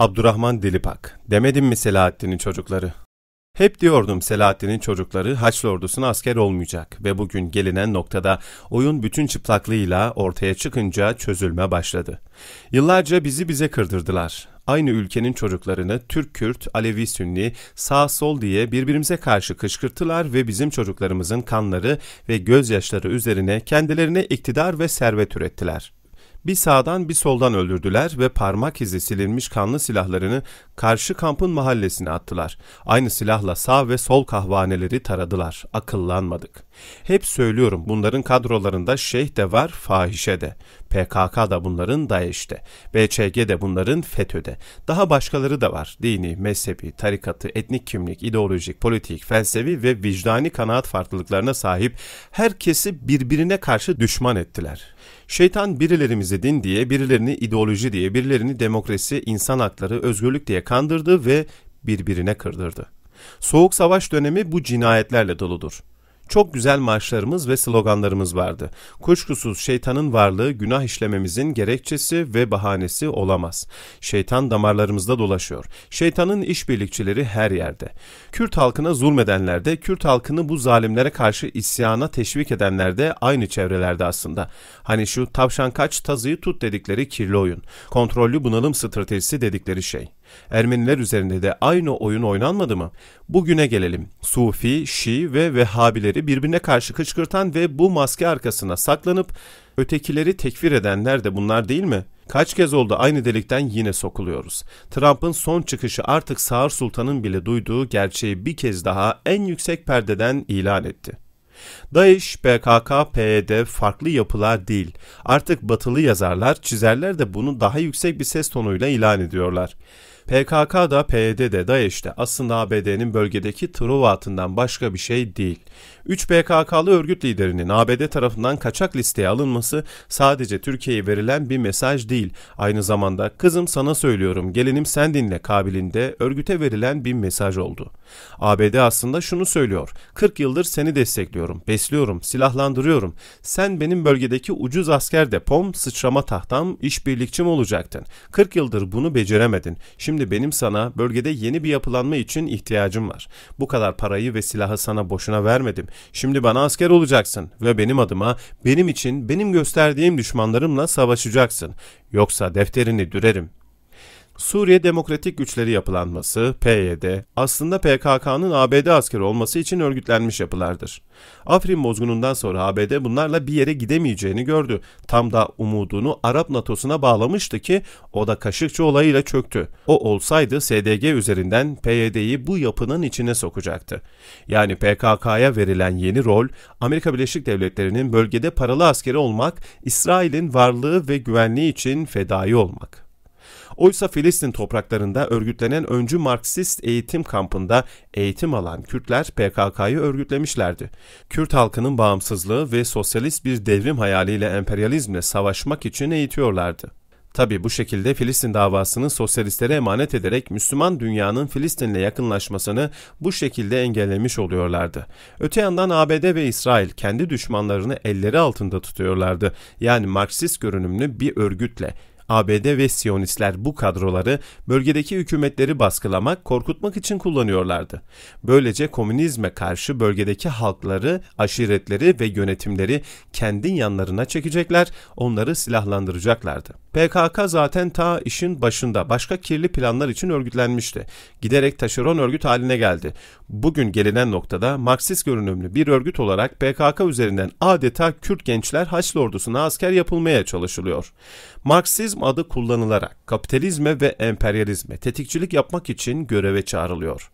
Abdurrahman Dilipak. Demedim mi Selahattin'in çocukları? Hep diyordum Selahattin'in çocukları Haçlı ordusuna asker olmayacak ve bugün gelinen noktada oyun bütün çıplaklığıyla ortaya çıkınca çözülme başladı. Yıllarca bizi bize kırdırdılar. Aynı ülkenin çocuklarını Türk, Kürt, Alevi, Sünni, sağ sol diye birbirimize karşı kışkırttılar ve bizim çocuklarımızın kanları ve gözyaşları üzerine kendilerine iktidar ve servet ürettiler.'' Bir sağdan bir soldan öldürdüler ve parmak izi silinmiş kanlı silahlarını karşı kampın mahallesine attılar. Aynı silahla sağ ve sol kahvaneleri taradılar. Akıllanmadık. Hep söylüyorum bunların kadrolarında şeyh de var, fahişe de. PKK da bunların DAEŞ'te. BÇG de bunların FETÖ'de. Daha başkaları da var. Dini, mezhebi, tarikatı, etnik kimlik, ideolojik, politik, felsevi ve vicdani kanaat farklılıklarına sahip herkesi birbirine karşı düşman ettiler. Şeytan birilerimizi din diye, birilerini ideoloji diye, birilerini demokrasi, insan hakları, özgürlük diye kandırdı ve birbirine kırdırdı. Soğuk savaş dönemi bu cinayetlerle doludur. Çok güzel marşlarımız ve sloganlarımız vardı. Kuşkusuz şeytanın varlığı günah işlememizin gerekçesi ve bahanesi olamaz. Şeytan damarlarımızda dolaşıyor. Şeytanın işbirlikçileri her yerde. Kürt halkına zulmedenler de, Kürt halkını bu zalimlere karşı isyana teşvik edenler de aynı çevrelerde aslında. Hani şu tavşan kaç tazıyı tut dedikleri kirli oyun. Kontrollü bunalım stratejisi dedikleri şey. Ermeniler üzerinde de aynı oyun oynanmadı mı? Bugüne gelelim. Sufi, Şii ve Vehhabileri birbirine karşı kışkırtan ve bu maske arkasına saklanıp ötekileri tekfir edenler de bunlar değil mi? Kaç kez oldu aynı delikten yine sokuluyoruz. Trump'ın son çıkışı artık Sağır Sultan'ın bile duyduğu gerçeği bir kez daha en yüksek perdeden ilan etti. DAEŞ, PKK, PYD e farklı yapılar değil. Artık batılı yazarlar, çizerler de bunu daha yüksek bir ses tonuyla ilan ediyorlar. PKK da PYD e de DAEŞ de aslında ABD'nin bölgedeki truva truvatından başka bir şey değil. 3 PKK'lı örgüt liderinin ABD tarafından kaçak listeye alınması sadece Türkiye'ye verilen bir mesaj değil. Aynı zamanda kızım sana söylüyorum gelinim sen dinle kabiliğinde örgüte verilen bir mesaj oldu. ABD aslında şunu söylüyor. 40 yıldır seni destekliyorum, besliyorum, silahlandırıyorum. Sen benim bölgedeki ucuz asker depom, sıçrama tahtam, işbirlikçim olacaktın. 40 yıldır bunu beceremedin. Şimdi Şimdi benim sana bölgede yeni bir yapılanma için ihtiyacım var. Bu kadar parayı ve silahı sana boşuna vermedim. Şimdi bana asker olacaksın ve benim adıma, benim için, benim gösterdiğim düşmanlarımla savaşacaksın. Yoksa defterini dürerim. Suriye Demokratik Güçleri yapılanması, PYD, aslında PKK'nın ABD askeri olması için örgütlenmiş yapılardır. Afrin bozgunundan sonra ABD bunlarla bir yere gidemeyeceğini gördü. Tam da umudunu Arap NATO'suna bağlamıştı ki o da Kaşıkçı olayıyla çöktü. O olsaydı SDG üzerinden PYD'yi bu yapının içine sokacaktı. Yani PKK'ya verilen yeni rol, Amerika Birleşik Devletleri'nin bölgede paralı askeri olmak, İsrail'in varlığı ve güvenliği için fedai olmak. Oysa Filistin topraklarında örgütlenen öncü Marksist eğitim kampında eğitim alan Kürtler PKK'yı örgütlemişlerdi. Kürt halkının bağımsızlığı ve sosyalist bir devrim hayaliyle emperyalizmle savaşmak için eğitiyorlardı. Tabi bu şekilde Filistin davasını sosyalistlere emanet ederek Müslüman dünyanın Filistin'le yakınlaşmasını bu şekilde engellemiş oluyorlardı. Öte yandan ABD ve İsrail kendi düşmanlarını elleri altında tutuyorlardı. Yani Marksist görünümlü bir örgütle ABD ve Siyonistler bu kadroları bölgedeki hükümetleri baskılamak, korkutmak için kullanıyorlardı. Böylece komünizme karşı bölgedeki halkları, aşiretleri ve yönetimleri kendi yanlarına çekecekler, onları silahlandıracaklardı. PKK zaten ta işin başında başka kirli planlar için örgütlenmişti. Giderek taşeron örgüt haline geldi. Bugün gelinen noktada Marksist görünümlü bir örgüt olarak PKK üzerinden adeta Kürt gençler Haçlı ordusuna asker yapılmaya çalışılıyor. Marksizm adı kullanılarak kapitalizme ve emperyalizme tetikçilik yapmak için göreve çağrılıyor.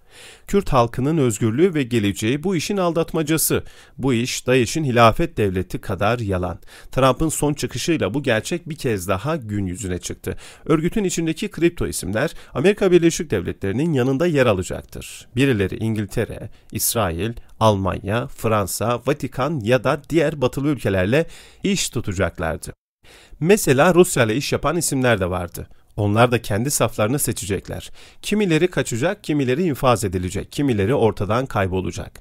Kürt halkının özgürlüğü ve geleceği bu işin aldatmacası. Bu iş DAEŞ'in hilafet devleti kadar yalan. Trump'ın son çıkışıyla bu gerçek bir kez daha gün yüzüne çıktı. Örgütün içindeki kripto isimler Amerika Birleşik Devletleri'nin yanında yer alacaktır. Birileri İngiltere, İsrail, Almanya, Fransa, Vatikan ya da diğer batılı ülkelerle iş tutacaklardı. Mesela Rusya ile iş yapan isimler de vardı. Onlar da kendi saflarını seçecekler. Kimileri kaçacak, kimileri infaz edilecek, kimileri ortadan kaybolacak.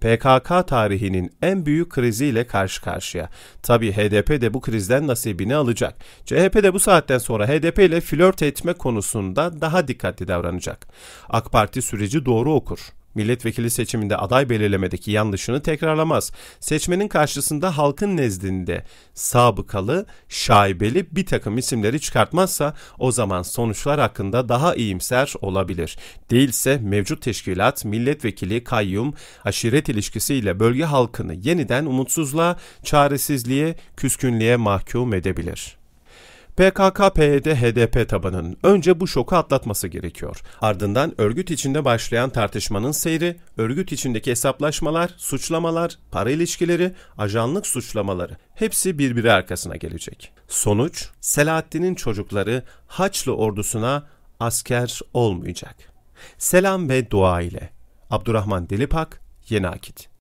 PKK tarihinin en büyük kriziyle karşı karşıya. Tabi HDP de bu krizden nasibini alacak. CHP de bu saatten sonra HDP ile flört etme konusunda daha dikkatli davranacak. AK Parti süreci doğru okur milletvekili seçiminde aday belirlemedeki yanlışını tekrarlamaz. Seçmenin karşısında halkın nezdinde sabıkalı, şaibeli bir takım isimleri çıkartmazsa o zaman sonuçlar hakkında daha iyimser olabilir. Değilse mevcut teşkilat, milletvekili, kayyum, aşiret ilişkisiyle bölge halkını yeniden umutsuzluğa, çaresizliğe, küskünlüğe mahkum edebilir. PKK-PYD e HDP tabanının önce bu şoku atlatması gerekiyor. Ardından örgüt içinde başlayan tartışmanın seyri, örgüt içindeki hesaplaşmalar, suçlamalar, para ilişkileri, ajanlık suçlamaları hepsi birbiri arkasına gelecek. Sonuç Selahattin'in çocukları Haçlı ordusuna asker olmayacak. Selam ve dua ile Abdurrahman Delipak, Yeni Akit.